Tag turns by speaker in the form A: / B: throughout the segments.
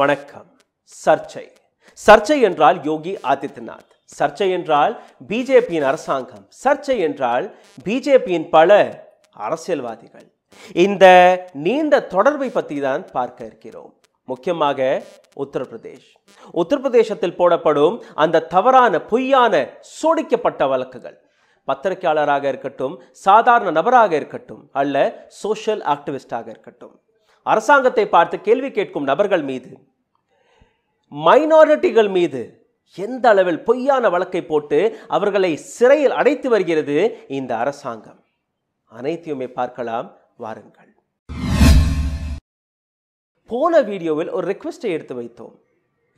A: வணக்கம் சர்ச்சை சர்ச்சை என்றால் யோகி ஆதித்யநாத் சர்ச்சை என்றால் பிஜேபியின் அரசாங்கம் சர்ச்சை என்றால் பிஜேபியின் பல அரசியல்வாதிகள் இந்த நீண்ட தொடர்பை பற்றி தான் பார்க்க இருக்கிறோம் முக்கியமாக உத்தரப்பிரதேஷ் உத்தரப்பிரதேசத்தில் போடப்படும் அந்த தவறான பொய்யான சோடிக்கப்பட்ட வழக்குகள் பத்திரிகையாளராக இருக்கட்டும் சாதாரண நபராக இருக்கட்டும் அல்ல சோஷியல் ஆக்டிவிஸ்டாக இருக்கட்டும் அரசாங்கத்தை பார்த்து கேள்வி கேட்கும் நபர்கள் மீது மைனாரிட்டிகள் மீது எந்த அளவில் பொய்யான வழக்கை போட்டு அவர்களை சிறையில் அடைத்து வருகிறது இந்த அரசாங்கம் அனைத்தையுமே பார்க்கலாம் வாருங்கள் போன வீடியோவில் ஒரு ரிக்வெஸ்டை எடுத்து வைத்தோம்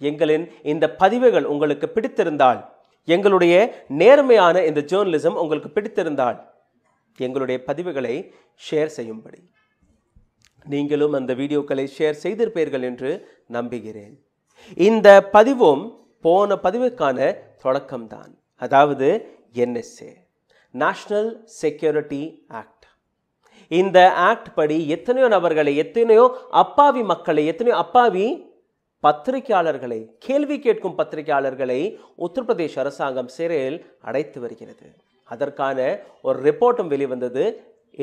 A: எங்களின் இந்த பதிவுகள் உங்களுக்கு பிடித்திருந்தால் எங்களுடைய நேர்மையான இந்த ஜேர்னலிசம் உங்களுக்கு பிடித்திருந்தால் எங்களுடைய பதிவுகளை ஷேர் செய்யும்படி நீங்களும் அந்த வீடியோக்களை ஷேர் செய்திருப்பீர்கள் என்று நம்புகிறேன் இந்த பதிவும் போன பதிவுக்கான தொடக்கம்தான் அதாவது என்எஸ்ஏ நேஷ்னல் செக்யூரிட்டி ஆக்ட் இந்த ஆக்ட் படி எத்தனையோ நபர்களை எத்தனையோ அப்பாவி மக்களை எத்தனையோ அப்பாவி பத்திரிகையாளர்களை கேள்வி கேட்கும் பத்திரிகையாளர்களை உத்தரப்பிரதேஷ் அரசாங்கம் சிறையில் அடைத்து வருகிறது அதற்கான ஒரு ரிப்போர்ட்டும் வெளிவந்தது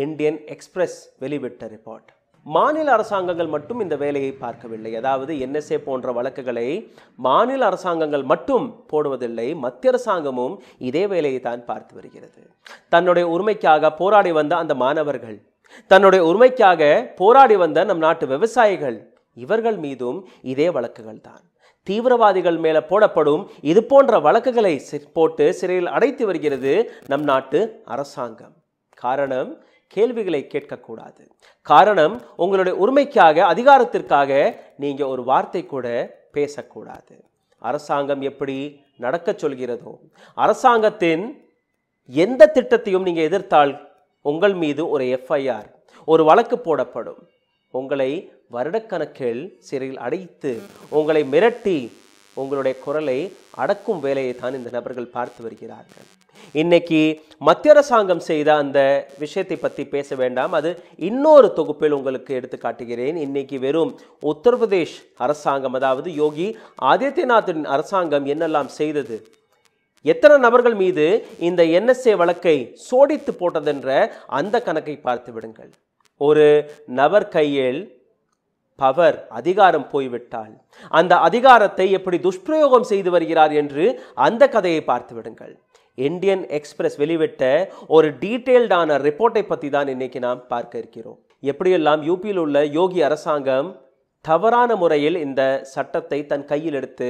A: இந்தியன் எக்ஸ்பிரஸ் வெளிவிட்ட ரிப்போர்ட் மாநில அரசாங்கங்கள் மட்டும் இந்த வேலையை பார்க்கவில்லை அதாவது என்எஸ்ஏ போன்ற வழக்குகளை மாநில அரசாங்கங்கள் மட்டும் போடுவதில்லை மத்திய அரசாங்கமும் இதே வேலையை தான் பார்த்து வருகிறது தன்னுடைய உரிமைக்காக போராடி வந்த அந்த மாணவர்கள் தன்னுடைய உரிமைக்காக போராடி வந்த நம் நாட்டு விவசாயிகள் இவர்கள் மீதும் இதே வழக்குகள் தான் தீவிரவாதிகள் மேலே போடப்படும் இது போன்ற வழக்குகளை போட்டு சிறையில் அடைத்து வருகிறது நம் நாட்டு அரசாங்கம் காரணம் கேள்விகளை கேட்கக்கூடாது காரணம் உங்களுடைய உரிமைக்காக அதிகாரத்திற்காக நீங்கள் ஒரு வார்த்தை கூட பேசக்கூடாது அரசாங்கம் எப்படி நடக்க சொல்கிறதோ அரசாங்கத்தின் எந்த திட்டத்தையும் நீங்கள் எதிர்த்தால் உங்கள் மீது ஒரு எஃப்ஐஆர் ஒரு வழக்கு போடப்படும் உங்களை வருடக்கணக்கில் சிறையில் அடைத்து உங்களை மிரட்டி உங்களுடைய குரலை அடக்கும் வேலையை தான் இந்த நபர்கள் பார்த்து வருகிறார்கள் இன்னைக்கு மத்திய அரசாங்கம் செய்த அந்த விஷயத்தை பற்றி பேச வேண்டாம் அது இன்னொரு தொகுப்பில் உங்களுக்கு எடுத்து காட்டுகிறேன் இன்னைக்கு வெறும் உத்தரப்பிரதேஷ் அரசாங்கம் அதாவது யோகி ஆதித்யநாத்தின் அரசாங்கம் என்னெல்லாம் செய்தது எத்தனை நபர்கள் மீது இந்த என்எஸ்ஏ வழக்கை சோடித்து போட்டதென்ற அந்த கணக்கை பார்த்து விடுங்கள் ஒரு நபர் கையில் பவர் அதிகாரம் போய்விட்டால் அந்த அதிகாரத்தை எப்படி துஷ்பிரயோகம் செய்து வருகிறார் என்று அந்த கதையை பார்த்து விடுங்கள் இந்தியன் எக்ஸ்பிரஸ் வெளிவிட்ட ஒரு டீட்டெயில்டான ரிப்போர்ட்டை பற்றி தான் இன்னைக்கு நாம் பார்க்க இருக்கிறோம் எப்படியெல்லாம் யூபியில் உள்ள யோகி அரசாங்கம் தவறான முறையில் இந்த சட்டத்தை தன் கையில் எடுத்து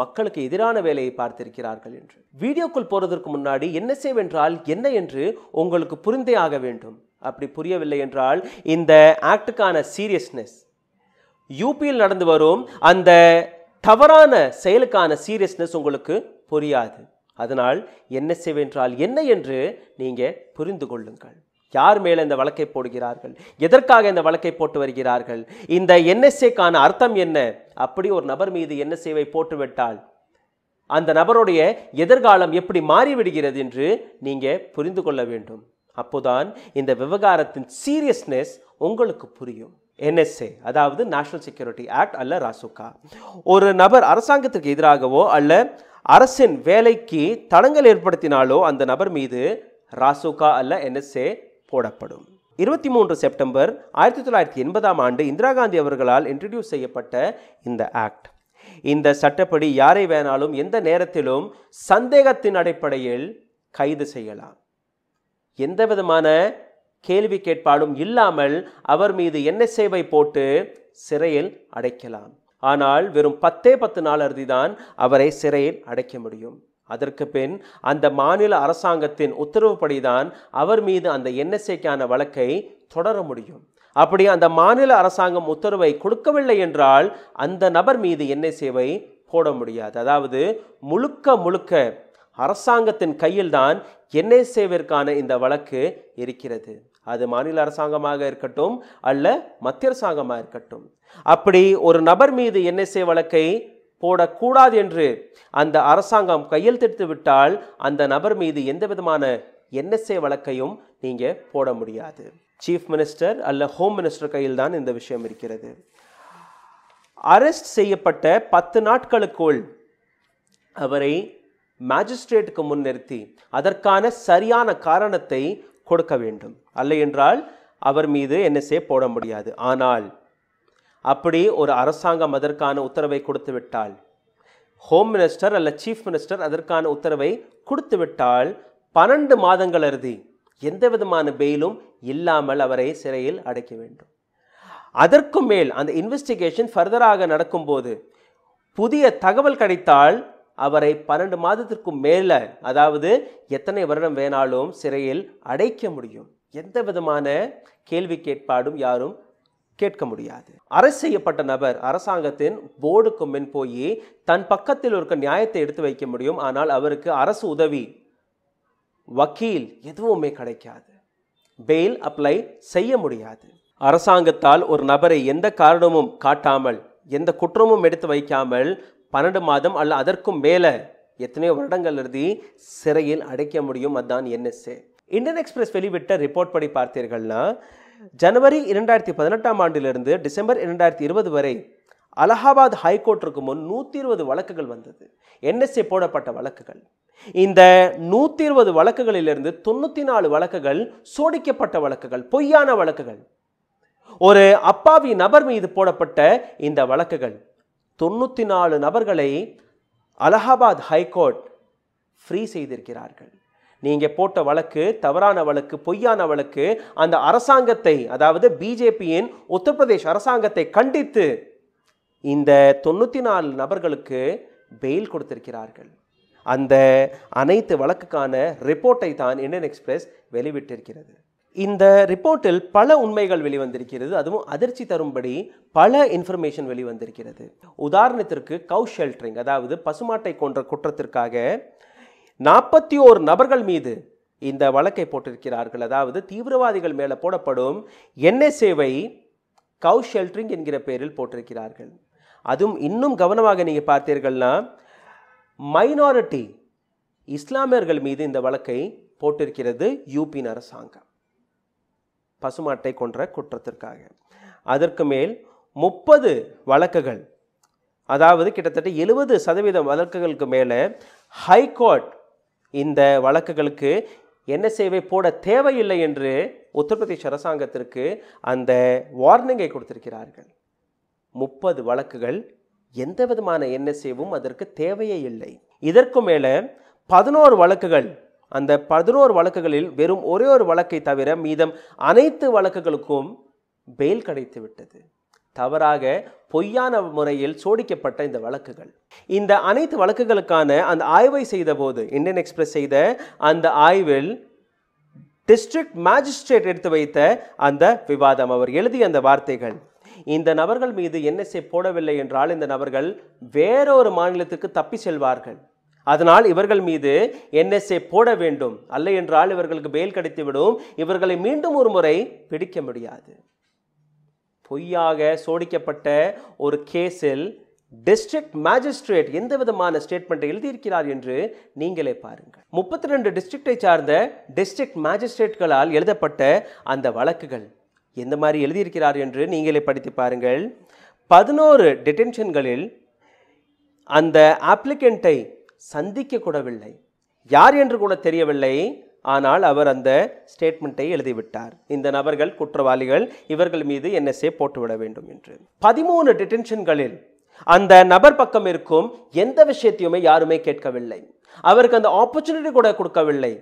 A: மக்களுக்கு எதிரான வேலையை பார்த்திருக்கிறார்கள் என்று வீடியோக்குள் போறதற்கு முன்னாடி என்ன செய்வென்றால் என்ன என்று உங்களுக்கு புரிந்தே ஆக வேண்டும் அப்படி புரியவில்லை என்றால் இந்த ஆக்டுக்கான சீரியஸ்னஸ் யூபியில் நடந்து வரும் அந்த தவறான செயலுக்கான சீரியஸ்னஸ் உங்களுக்கு புரியாது அதனால் என்ன செய்வென்றால் என்ன என்று நீங்கள் புரிந்து கொள்ளுங்கள் யார் மேலே இந்த வழக்கை போடுகிறார்கள் எதற்காக இந்த வழக்கை போட்டு வருகிறார்கள் இந்த என்எஸ்ஏக்கான அர்த்தம் என்ன அப்படி ஒரு நபர் மீது என்எஸ்ஏவை போட்டுவிட்டால் அந்த நபருடைய எதிர்காலம் எப்படி மாறிவிடுகிறது என்று நீங்கள் புரிந்து கொள்ள வேண்டும் அப்போதான் இந்த விவகாரத்தின் சீரியஸ்னஸ் உங்களுக்கு புரியும் என்எஸ்ஏ அதாவது நேஷனல் செக்யூரிட்டி ஆக்ட் அல்ல ராசுகா ஒரு நபர் அரசாங்கத்திற்கு எதிராகவோ அல்ல அரசின் வேலைக்கு தடங்கள் ஏற்படுத்தினாலோ அந்த நபர் மீது ராசுகா அல்ல என்எஸ்ஏ போடப்படும் இருபத்தி மூன்று செப்டம்பர் ஆயிரத்தி தொள்ளாயிரத்தி எண்பதாம் ஆண்டு இந்திரா காந்தி அவர்களால் இன்ட்ரடியூஸ் செய்யப்பட்ட இந்த ஆக்ட் இந்த சட்டப்படி யாரை வேணாலும் எந்த நேரத்திலும் சந்தேகத்தின் அடிப்படையில் கைது செய்யலாம் எந்த விதமான கேள்வி கேட்பாலும் இல்லாமல் அவர் மீது என்ன சேவை போட்டு சிறையில் அடைக்கலாம் ஆனால் வெறும் பத்தே பத்து நாள் அறுதிதான் அவரை சிறையில் அடைக்க முடியும் அதற்கு பின் அந்த மாநில அரசாங்கத்தின் உத்தரவுப்படிதான் அவர் மீது அந்த என்எஸ்ஏக்கான வழக்கை தொடர முடியும் அப்படி அந்த மாநில அரசாங்கம் உத்தரவை கொடுக்கவில்லை என்றால் அந்த நபர் மீது என்எஸ்ஏவை போட முடியாது அதாவது முழுக்க முழுக்க அரசாங்கத்தின் கையில்தான் என்எஸ்ஏவிற்கான இந்த வழக்கு இருக்கிறது அது மாநில அரசாங்கமாக இருக்கட்டும் அல்ல மத்திய அரசாங்கமாக இருக்கட்டும் அப்படி ஒரு நபர் மீது என்எஸ்ஏ வழக்கை போடக்கூடாது என்று அந்த அரசாங்கம் கையெழுத்தெடுத்து விட்டால் அந்த நபர் மீது எந்த விதமான என்எஸ்ஏ வழக்கையும் நீங்கள் போட முடியாது சீஃப் மினிஸ்டர் அல்ல ஹோம் மினிஸ்டர் கையில் தான் இந்த விஷயம் இருக்கிறது அரெஸ்ட் செய்யப்பட்ட பத்து நாட்களுக்குள் அவரை மேஜிஸ்ட்ரேட்டுக்கு முன்னிறுத்தி அதற்கான சரியான காரணத்தை கொடுக்க வேண்டும் அல்ல என்றால் அவர் மீது என்எஸ்ஏ போட முடியாது ஆனால் அப்படி ஒரு அரசாங்கம் அதற்கான உத்தரவை கொடுத்துவிட்டால் ஹோம் மினிஸ்டர் அல்ல சீஃப் மினிஸ்டர் அதற்கான உத்தரவை கொடுத்து விட்டால் பன்னெண்டு மாதங்கள் அறுதி எந்த விதமான பெயிலும் இல்லாமல் அவரை சிறையில் அடைக்க வேண்டும் அதற்கும் மேல் அந்த இன்வெஸ்டிகேஷன் ஃபர்தராக நடக்கும்போது புதிய தகவல் கிடைத்தால் அவரை பன்னெண்டு மாதத்திற்கும் மேலே அதாவது எத்தனை வருடம் வேணாலும் சிறையில் அடைக்க முடியும் எந்த விதமான கேள்வி கேட்பாடும் யாரும் கேட்க முடியாது அரசு செய்யப்பட்ட நபர் அரசாங்கத்தின் போர்டுக்கு முன் போய் தன் பக்கத்தில் இருக்க நியாயத்தை எடுத்து வைக்க முடியும் ஆனால் அவருக்கு அரசு உதவி வக்கீல் எதுவுமே கிடைக்காது பெயில் அப்ளை செய்ய முடியாது அரசாங்கத்தால் ஒரு நபரை எந்த காரணமும் காட்டாமல் எந்த குற்றமும் எடுத்து வைக்காமல் பன்னெண்டு மாதம் அல்ல அதற்கும் மேலே எத்தனையோ வருடங்கள் இருந்து சிறையில் அடைக்க முடியும் அதுதான் என்எஸ்ஏ இந்தியன் எக்ஸ்பிரஸ் வெளிவிட்ட ரிப்போர்ட் படி பார்த்தீர்கள்னா ஜனவரி இரண்டாயிரத்தி பதினெட்டாம் ஆண்டிலிருந்து டிசம்பர் இரண்டாயிரத்தி இருபது வரை அலகாபாத் ஹைகோர்ட்டிற்கு முன் நூற்றி இருபது வழக்குகள் வந்தது என்எஸ்ஏ போடப்பட்ட வழக்குகள் இந்த நூற்றி இருபது வழக்குகளிலிருந்து தொண்ணூற்றி நாலு வழக்குகள் சோடிக்கப்பட்ட வழக்குகள் பொய்யான வழக்குகள் ஒரு அப்பாவி நபர் மீது போடப்பட்ட இந்த வழக்குகள் தொண்ணூற்றி நாலு நபர்களை அலகாபாத் ஹைகோர்ட் ஃப்ரீ செய்திருக்கிறார்கள் நீங்கள் போட்ட வழக்கு தவறான வழக்கு பொய்யான வழக்கு அந்த அரசாங்கத்தை அதாவது பிஜேபியின் உத்தரப்பிரதேஷ் அரசாங்கத்தை கண்டித்து இந்த தொண்ணூற்றி நாலு நபர்களுக்கு பெயில் கொடுத்திருக்கிறார்கள் அந்த அனைத்து வழக்குக்கான ரிப்போர்ட்டை தான் இந்தியன் எக்ஸ்பிரஸ் வெளிவிட்டிருக்கிறது இந்த ரிப்போர்ட்டில் பல உண்மைகள் வெளிவந்திருக்கிறது அதுவும் அதிர்ச்சி தரும்படி பல இன்ஃபர்மேஷன் வெளிவந்திருக்கிறது உதாரணத்திற்கு கவு ஷெல்டரிங் அதாவது பசுமாட்டை கொன்ற குற்றத்திற்காக நாற்பத்தி ஓர் நபர்கள் மீது இந்த வழக்கை போட்டிருக்கிறார்கள் அதாவது தீவிரவாதிகள் மேலே போடப்படும் என்எஸ்ஏவை கவு ஷெல்டரிங் என்கிற பெயரில் போட்டிருக்கிறார்கள் அதுவும் இன்னும் கவனமாக நீங்கள் பார்த்தீர்கள்னா மைனாரிட்டி இஸ்லாமியர்கள் மீது இந்த வழக்கை போட்டிருக்கிறது யூபின் அரசாங்கம் பசுமாட்டை கொன்ற குற்றத்திற்காக அதற்கு மேல் முப்பது வழக்குகள் அதாவது கிட்டத்தட்ட எழுபது சதவீதம் வழக்குகளுக்கு மேலே ஹைகோர்ட் இந்த வழக்குகளுக்கு என்ன சேவை போட தேவையில்லை என்று உத்தரப்பிரதேச அரசாங்கத்திற்கு அந்த வார்னிங்கை கொடுத்திருக்கிறார்கள் முப்பது வழக்குகள் எந்த விதமான என்எஸ்ஏவும் அதற்கு தேவையே இல்லை இதற்கு மேலே பதினோரு வழக்குகள் அந்த பதினோரு வழக்குகளில் வெறும் ஒரே ஒரு வழக்கை தவிர மீதம் அனைத்து வழக்குகளுக்கும் பெயில் கிடைத்து விட்டது தவறாக பொய்யான முறையில் சோடிக்கப்பட்ட இந்த வழக்குகள் இந்த அனைத்து வழக்குகளுக்கான அந்த ஆய்வை செய்தபோது இந்தியன் எக்ஸ்பிரஸ் செய்த அந்த ஆய்வில் டிஸ்ட்ரிக்ட் மேஜிஸ்ட்ரேட் எடுத்து வைத்த அந்த விவாதம் அவர் எழுதிய அந்த வார்த்தைகள் இந்த நபர்கள் மீது என்எஸ்ஏ போடவில்லை என்றால் இந்த நபர்கள் வேறொரு மாநிலத்துக்கு தப்பி செல்வார்கள் அதனால் இவர்கள் மீது என்எஸ்ஏ போட வேண்டும் அல்ல என்றால் இவர்களுக்கு பெயில் கிடைத்துவிடும் இவர்களை மீண்டும் ஒரு முறை பிடிக்க முடியாது பொய்யாக சோடிக்கப்பட்ட ஒரு கேஸில் டிஸ்ட்ரிக்ட் மேஜிஸ்ட்ரேட் எந்த விதமான ஸ்டேட்மெண்ட்டை எழுதியிருக்கிறார் என்று நீங்களே பாருங்கள் முப்பத்தி ரெண்டு டிஸ்ட்ரிக்டை சார்ந்த டிஸ்ட்ரிக்ட் மேஜிஸ்ட்ரேட்களால் எழுதப்பட்ட அந்த வழக்குகள் எந்த மாதிரி எழுதியிருக்கிறார் என்று நீங்களே படித்து பாருங்கள் பதினோரு டிடென்ஷன்களில் அந்த ஆப்ளிகண்ட்டை சந்திக்க கூடவில்லை யார் என்று கூட தெரியவில்லை ஆனால் அவர் அந்த ஸ்டேட்மெண்ட்டை எழுதிவிட்டார் இந்த நபர்கள் குற்றவாளிகள் இவர்கள் மீது என்எஸ்ஏ போட்டுவிட வேண்டும் என்று பதிமூணு டிடென்ஷன்களில் அந்த நபர் பக்கம் இருக்கும் எந்த விஷயத்தையுமே யாருமே கேட்கவில்லை அவருக்கு அந்த ஆப்பர்ச்சுனிட்டி கூட கொடுக்கவில்லை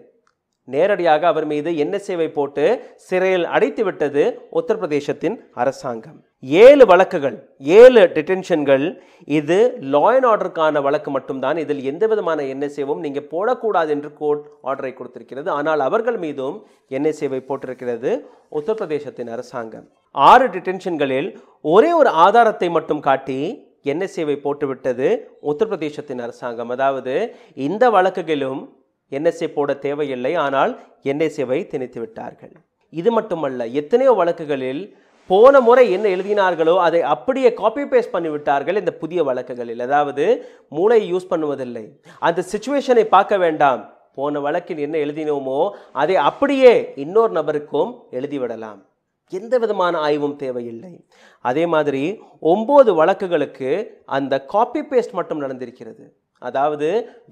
A: நேரடியாக அவர் மீது என்எஸ்ஏவை போட்டு சிறையில் அடைத்து விட்டது உத்தரப்பிரதேசத்தின் அரசாங்கம் ஏழு வழக்குகள் ஏழு டிடென்ஷன்கள் இது லா அண்ட் ஆர்டருக்கான வழக்கு மட்டும்தான் இதில் எந்த விதமான எண்ணெய் நீங்கள் போடக்கூடாது என்று கோர்ட் ஆர்டரை கொடுத்திருக்கிறது ஆனால் அவர்கள் மீதும் எண்ணெய் சேவை போட்டிருக்கிறது உத்தரப்பிரதேசத்தின் அரசாங்கம் ஆறு டிடென்ஷன்களில் ஒரே ஒரு ஆதாரத்தை மட்டும் காட்டி எண்ணெய் சேவை போட்டுவிட்டது உத்தரப்பிரதேசத்தின் அரசாங்கம் அதாவது இந்த வழக்குகளிலும் என்எஸ்ஏ போட தேவையில்லை ஆனால் என்எஸ்ஏவை திணித்து விட்டார்கள் இது மட்டுமல்ல எத்தனையோ வழக்குகளில் போன முறை என்ன எழுதினார்களோ அதை அப்படியே காப்பி பேஸ்ட் பண்ணிவிட்டார்கள் இந்த புதிய வழக்குகளில் அதாவது மூளையை யூஸ் பண்ணுவதில்லை அந்த சுச்சுவேஷனை பார்க்க வேண்டாம் போன வழக்கில் என்ன எழுதினோமோ அதை அப்படியே இன்னொரு நபருக்கும் எழுதிவிடலாம் எந்த விதமான ஆய்வும் தேவையில்லை அதே மாதிரி ஒம்பது வழக்குகளுக்கு அந்த காப்பி பேஸ்ட் மட்டும் நடந்திருக்கிறது அதாவது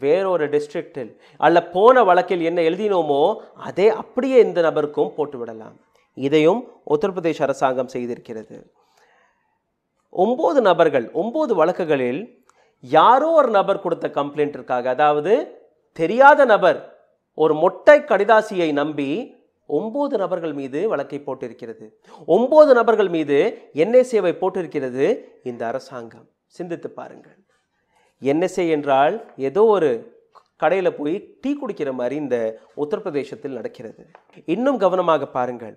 A: வேறொரு டிஸ்ட்ரிக்டில் அல்ல போன வழக்கில் என்ன எழுதினோமோ அதே அப்படியே இந்த நபருக்கும் போட்டுவிடலாம் இதையும் உத்தரப்பிரதேச அரசாங்கம் செய்திருக்கிறது ஒம்பது நபர்கள் ஒம்பது வழக்குகளில் யாரோ ஒரு நபர் கொடுத்த கம்ப்ளைண்ட்டிற்காக அதாவது தெரியாத நபர் ஒரு மொட்டை கடிதாசியை நம்பி ஒம்பது நபர்கள் மீது வழக்கை போட்டிருக்கிறது ஒம்பது நபர்கள் மீது என்ஐ சேவை போட்டிருக்கிறது இந்த அரசாங்கம் சிந்தித்து பாருங்கள் என்எஸ்ஏ என்றால் ஏதோ ஒரு கடையில் போய் டீ குடிக்கிற மாதிரி இந்த உத்தரப்பிரதேசத்தில் நடக்கிறது இன்னும் கவனமாக பாருங்கள்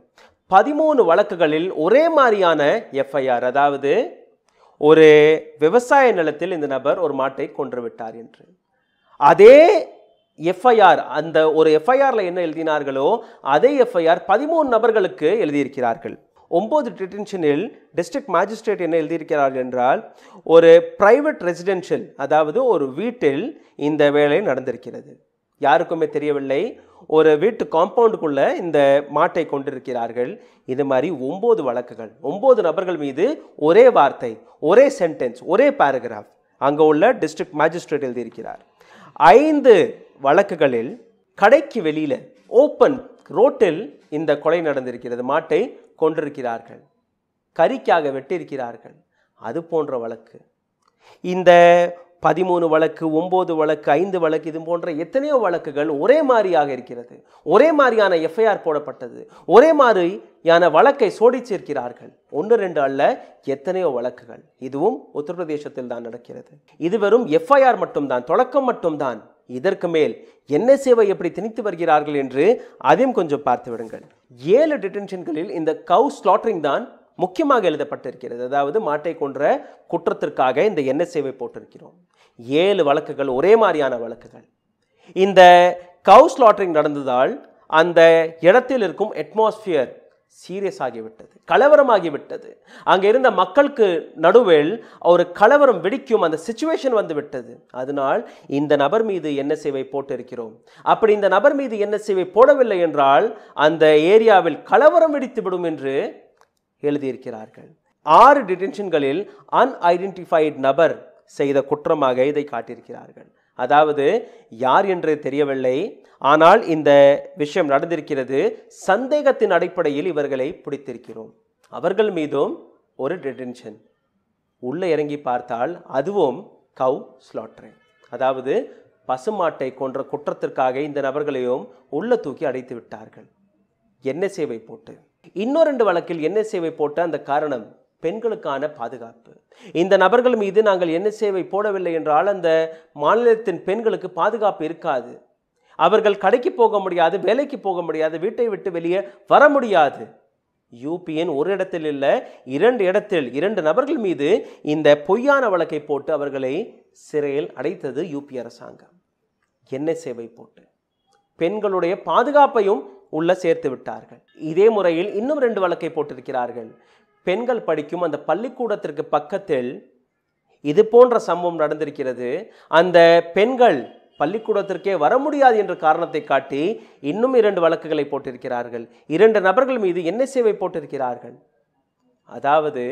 A: பதிமூணு வழக்குகளில் ஒரே மாதிரியான எஃப்ஐஆர் அதாவது ஒரு விவசாய நிலத்தில் இந்த நபர் ஒரு மாட்டை கொன்று விட்டார் என்று அதே எஃப்ஐஆர் அந்த ஒரு எஃப்ஐஆரில் என்ன எழுதினார்களோ அதே எஃப்ஐஆர் பதிமூணு நபர்களுக்கு எழுதியிருக்கிறார்கள் ஒம்பது டிடென்ஷனில் டிஸ்ட்ரிக்ட் மாஜிஸ்ட்ரேட் என்ன எழுதியிருக்கிறார்கள் என்றால் ஒரு பிரைவேட் ரெசிடென்ஷியல் அதாவது ஒரு வீட்டில் இந்த வேலை நடந்திருக்கிறது யாருக்குமே தெரியவில்லை ஒரு வீட்டு காம்பவுண்டுக்குள்ளே இந்த மாட்டை கொண்டிருக்கிறார்கள் இது மாதிரி ஒம்பது வழக்குகள் ஒம்பது நபர்கள் மீது ஒரே வார்த்தை ஒரே சென்டென்ஸ் ஒரே பேராகிராஃப் அங்கே உள்ள டிஸ்ட்ரிக்ட் மேஜிஸ்ட்ரேட் எழுதியிருக்கிறார் ஐந்து வழக்குகளில் கடைக்கு வெளியில் ஓப்பன் ரோட்டில் இந்த கொலை நடந்திருக்கிறது மாட்டை கொண்டிருக்கிறார்கள் கறிக்காக வெட்டியிருக்கிறார்கள் அது போன்ற வழக்கு இந்த பதிமூணு வழக்கு ஒம்பது வழக்கு ஐந்து வழக்கு இது போன்ற எத்தனையோ வழக்குகள் ஒரே மாதிரியாக இருக்கிறது ஒரே மாதிரியான எஃப்ஐஆர் போடப்பட்டது ஒரே மாதிரி யான வழக்கை சோடி சேர்க்கிறார்கள் ஒன்று ரெண்டு அல்ல எத்தனையோ வழக்குகள் இதுவும் உத்தரப்பிரதேசத்தில் தான் நடக்கிறது இது வெறும் எஃப்ஐஆர் மட்டும்தான் தொடக்கம் மட்டும்தான் இதற்கு மேல் என்ன சேவை எப்படி திணித்து வருகிறார்கள் என்று அதையும் கொஞ்சம் பார்த்து விடுங்கள் ஏழு டிடென்ஷன்களில் இந்த கவு ஸ்லாட்ரிங் தான் முக்கியமாக எழுதப்பட்டிருக்கிறது அதாவது மாட்டை கொன்ற குற்றத்திற்காக இந்த எண்ணெய் சேவை போட்டிருக்கிறோம் ஏழு வழக்குகள் ஒரே மாதிரியான வழக்குகள் இந்த கவு ஸ்லாட்ரிங் நடந்ததால் அந்த இடத்தில் இருக்கும் அட்மாஸ்பியர் சீரியஸ் ஆகிவிட்டது கலவரமாகிவிட்டது அங்கே இருந்த மக்களுக்கு நடுவில் ஒரு கலவரம் வெடிக்கும் அந்த சுச்சுவேஷன் வந்து விட்டது அதனால் இந்த நபர் மீது என்ன சேவை போட்டிருக்கிறோம் அப்படி இந்த நபர் மீது என்ன சேவை போடவில்லை என்றால் அந்த ஏரியாவில் கலவரம் வெடித்துவிடும் என்று எழுதியிருக்கிறார்கள் ஆறு டிடென்ஷன்களில் அன்ஐடென்டிஃபைடு நபர் செய்த குற்றமாக இதை காட்டியிருக்கிறார்கள் அதாவது யார் என்று தெரியவில்லை ஆனால் இந்த விஷயம் நடந்திருக்கிறது சந்தேகத்தின் அடிப்படையில் இவர்களை பிடித்திருக்கிறோம் அவர்கள் மீதும் ஒரு டிடென்ஷன் உள்ளே இறங்கி பார்த்தால் அதுவும் கவ் ஸ்லாட்ரே அதாவது பசுமாட்டை கொன்ற குற்றத்திற்காக இந்த நபர்களையும் உள்ள தூக்கி அடைத்து விட்டார்கள் என்ன சேவை போட்டு இன்னொரு ரெண்டு வழக்கில் என்ன சேவை போட்ட அந்த காரணம் பெண்களுக்கான பாதுகாப்பு இந்த நபர்கள் மீது நாங்கள் என்ன சேவை போடவில்லை என்றால் அந்த மாநிலத்தின் பெண்களுக்கு பாதுகாப்பு இருக்காது அவர்கள் கடைக்கு போக முடியாது வேலைக்கு போக முடியாது வீட்டை விட்டு வெளியே வர முடியாது யூபிஎன் ஒரு இடத்தில் இல்லை இரண்டு இடத்தில் இரண்டு நபர்கள் மீது இந்த பொய்யான வழக்கை போட்டு அவர்களை சிறையில் அடைத்தது யூபி அரசாங்கம் என்ன சேவை போட்டு பெண்களுடைய பாதுகாப்பையும் உள்ள சேர்த்து விட்டார்கள் இதே முறையில் இன்னும் ரெண்டு வழக்கை போட்டிருக்கிறார்கள் பெண்கள் படிக்கும் அந்த பள்ளிக்கூடத்திற்கு பக்கத்தில் இது போன்ற சம்பவம் நடந்திருக்கிறது அந்த பெண்கள் பள்ளிக்கூடத்திற்கே வர முடியாது என்ற காரணத்தை காட்டி இன்னும் இரண்டு வழக்குகளை போட்டிருக்கிறார்கள் இரண்டு நபர்கள் மீது என்ன சேவை போட்டிருக்கிறார்கள் அதாவது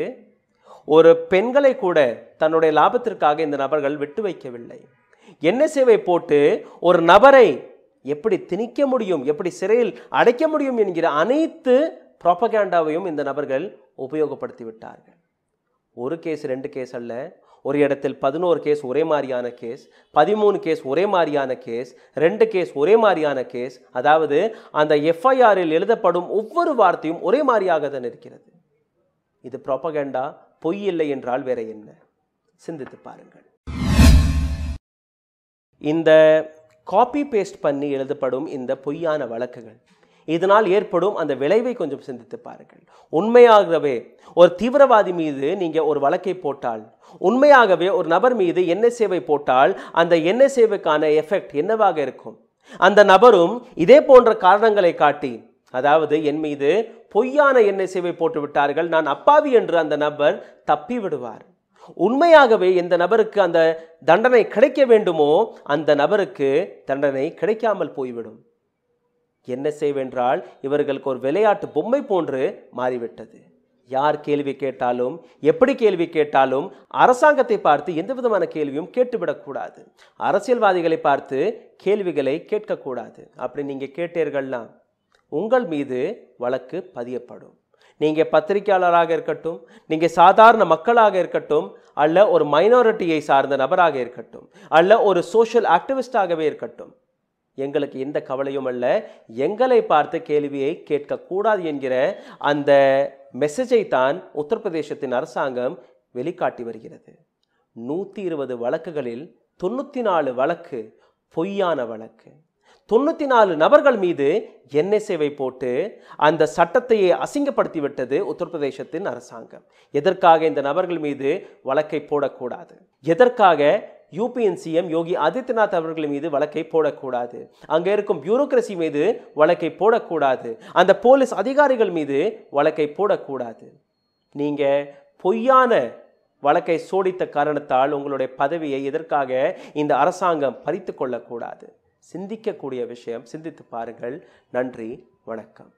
A: ஒரு பெண்களை கூட தன்னுடைய லாபத்திற்காக இந்த நபர்கள் விட்டு வைக்கவில்லை என்ன சேவை போட்டு ஒரு நபரை எப்படி திணிக்க முடியும் எப்படி சிறையில் அடைக்க முடியும் என்கிற அனைத்து ப்ராப்பகேண்டாவையும் இந்த நபர்கள் உபயோகப்படுத்தி விட்டார்கள் ஒரு கேஸ் ரெண்டு கேஸ் அல்ல ஒரு இடத்தில் பதினோரு கேஸ் ஒரே மாதிரியான கேஸ் பதிமூணு கேஸ் ஒரே மாதிரியான கேஸ் ரெண்டு கேஸ் ஒரே மாதிரியான கேஸ் அதாவது அந்த எஃப்ஐஆரில் எழுதப்படும் ஒவ்வொரு வார்த்தையும் ஒரே மாதிரியாக தான் இருக்கிறது இது ப்ராபகண்டா பொய் இல்லை என்றால் வேற என்ன சிந்தித்து பாருங்கள் இந்த காப்பி பேஸ்ட் பண்ணி எழுதப்படும் இந்த பொய்யான வழக்குகள் இதனால் ஏற்படும் அந்த விளைவை கொஞ்சம் சிந்தித்து பாருங்கள் உண்மையாகவே ஒரு தீவிரவாதி மீது நீங்கள் ஒரு வழக்கை போட்டால் உண்மையாகவே ஒரு நபர் மீது என்ன சேவை போட்டால் அந்த எண்ணெய் சேவைக்கான எஃபெக்ட் என்னவாக இருக்கும் அந்த நபரும் இதே போன்ற காரணங்களை காட்டி அதாவது என் மீது பொய்யான எண்ணெய் சேவை போட்டு விட்டார்கள் நான் அப்பாவி என்று அந்த நபர் தப்பி விடுவார் உண்மையாகவே எந்த நபருக்கு அந்த தண்டனை கிடைக்க வேண்டுமோ அந்த நபருக்கு தண்டனை கிடைக்காமல் போய்விடும் என்ன செய்வென்றால் இவர்களுக்கு ஒரு விளையாட்டு பொம்மை போன்று மாறிவிட்டது யார் கேள்வி கேட்டாலும் எப்படி கேள்வி கேட்டாலும் அரசாங்கத்தை பார்த்து எந்த விதமான கேள்வியும் கேட்டுவிடக்கூடாது அரசியல்வாதிகளை பார்த்து கேள்விகளை கேட்கக்கூடாது அப்படி நீங்கள் கேட்டீர்கள்னா உங்கள் மீது வழக்கு பதியப்படும் நீங்கள் பத்திரிகையாளராக இருக்கட்டும் நீங்கள் சாதாரண மக்களாக இருக்கட்டும் அல்ல ஒரு மைனாரிட்டியை சார்ந்த நபராக இருக்கட்டும் அல்ல ஒரு சோஷியல் ஆக்டிவிஸ்டாகவே இருக்கட்டும் எங்களுக்கு எந்த கவலையும் அல்ல எங்களை பார்த்து கேள்வியை கேட்கக்கூடாது என்கிற அந்த மெசேஜை தான் உத்தரப்பிரதேசத்தின் அரசாங்கம் வெளிக்காட்டி வருகிறது நூற்றி இருபது வழக்குகளில் தொண்ணூற்றி நாலு வழக்கு பொய்யான வழக்கு தொண்ணூற்றி நாலு நபர்கள் மீது எண்ணெய் சேவை போட்டு அந்த சட்டத்தையே அசிங்கப்படுத்தி விட்டது உத்தரப்பிரதேசத்தின் அரசாங்கம் எதற்காக இந்த நபர்கள் மீது வழக்கை போடக்கூடாது எதற்காக யூபிஎன் சிஎம் யோகி ஆதித்யநாத் அவர்கள் மீது வழக்கை போடக்கூடாது அங்கே இருக்கும் பியூரோக்ரசி மீது வழக்கை போடக்கூடாது அந்த போலீஸ் அதிகாரிகள் மீது வழக்கை போடக்கூடாது நீங்கள் பொய்யான வழக்கை சோடித்த காரணத்தால் உங்களுடைய பதவியை எதற்காக இந்த அரசாங்கம் பறித்து கொள்ளக்கூடாது சிந்திக்கக்கூடிய விஷயம் சிந்தித்து பாருங்கள் நன்றி வணக்கம்